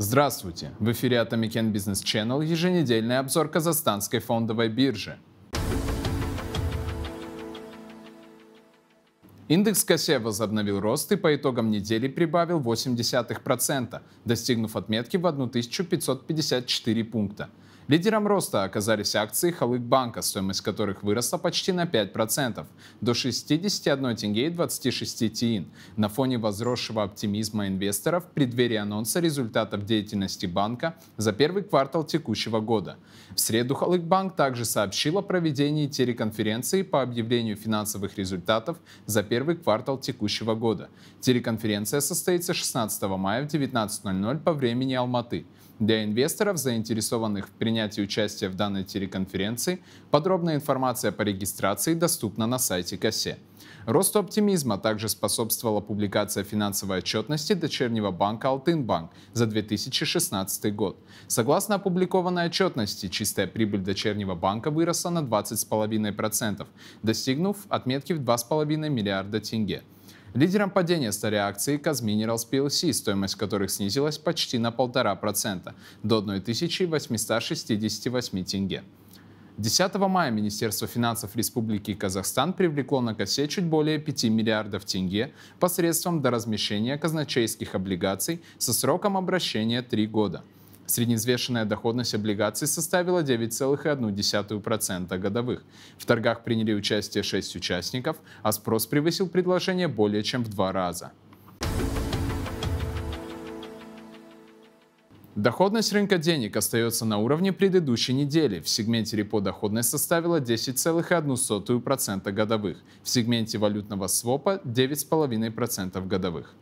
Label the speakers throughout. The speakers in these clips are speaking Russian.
Speaker 1: Здравствуйте! В эфире Atomic Business Channel еженедельный обзор казахстанской фондовой биржи. Индекс Косе возобновил рост и по итогам недели прибавил 0,8%, достигнув отметки в 1554 пункта. Лидером роста оказались акции халык стоимость которых выросла почти на 5%, до 61 тенге и 26 тиин, на фоне возросшего оптимизма инвесторов в преддверии анонса результатов деятельности банка за первый квартал текущего года. В среду Халыкбанк также сообщил о проведении телеконференции по объявлению финансовых результатов за первый квартал текущего года. Телеконференция состоится 16 мая в 19.00 по времени Алматы. Для инвесторов, заинтересованных в принятии принятии участия в данной телеконференции. Подробная информация по регистрации доступна на сайте КАСЕ. Росту оптимизма также способствовала публикация финансовой отчетности дочернего банка «Алтынбанк» за 2016 год. Согласно опубликованной отчетности, чистая прибыль дочернего банка выросла на 20,5%, достигнув отметки в 2,5 миллиарда тенге. Лидером падения стали акции Cosminerals PLC, стоимость которых снизилась почти на 1,5% до 1868 тенге. 10 мая Министерство финансов Республики Казахстан привлекло на косе чуть более 5 миллиардов тенге посредством доразмещения казначейских облигаций со сроком обращения 3 года – Среднеизвешенная доходность облигаций составила 9,1% годовых. В торгах приняли участие 6 участников, а спрос превысил предложение более чем в два раза. Доходность рынка денег остается на уровне предыдущей недели. В сегменте репо доходность составила 10,1% годовых, в сегменте валютного свопа 9,5% годовых.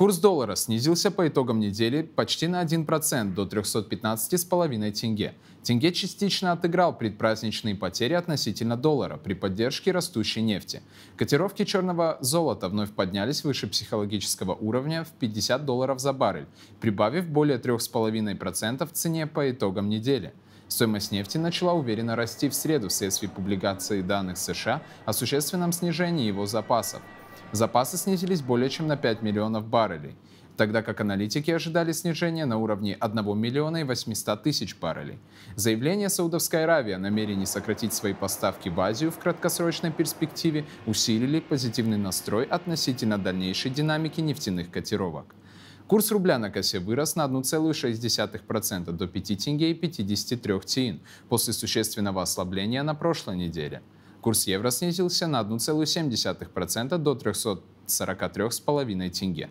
Speaker 1: Курс доллара снизился по итогам недели почти на 1% до 315,5 тенге. Тенге частично отыграл предпраздничные потери относительно доллара при поддержке растущей нефти. Котировки черного золота вновь поднялись выше психологического уровня в 50 долларов за баррель, прибавив более 3,5% в цене по итогам недели. Стоимость нефти начала уверенно расти в среду вследствие публикации данных США о существенном снижении его запасов – Запасы снизились более чем на 5 миллионов баррелей, тогда как аналитики ожидали снижения на уровне 1 миллиона и 800 тысяч баррелей. Заявление Саудовской Аравии о намерении сократить свои поставки в Азию в краткосрочной перспективе усилили позитивный настрой относительно дальнейшей динамики нефтяных котировок. Курс рубля на косе вырос на 1,6% до 5 тенге и 53 тиин после существенного ослабления на прошлой неделе – Курс евро снизился на 1,7% до 343,5 тенге.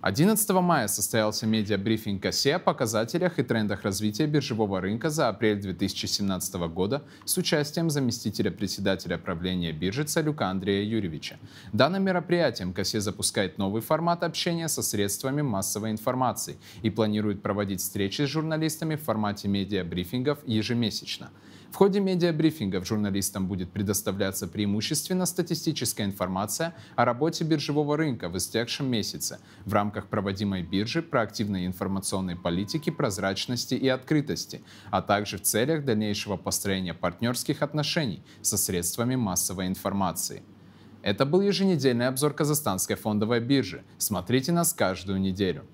Speaker 1: 11 мая состоялся медиабрифинг ОСЕ о показателях и трендах развития биржевого рынка за апрель 2017 года с участием заместителя председателя правления биржи Царюка Андрея Юрьевича. Данным мероприятием КОСЕ запускает новый формат общения со средствами массовой информации и планирует проводить встречи с журналистами в формате медиабрифингов ежемесячно. В ходе медиабрифингов журналистам будет предоставляться преимущественно статистическая информация о работе биржевого рынка в истекшем месяце в рамках проводимой биржи проактивной информационной политики прозрачности и открытости, а также в целях дальнейшего построения партнерских отношений со средствами массовой информации. Это был еженедельный обзор Казахстанской фондовой биржи. Смотрите нас каждую неделю.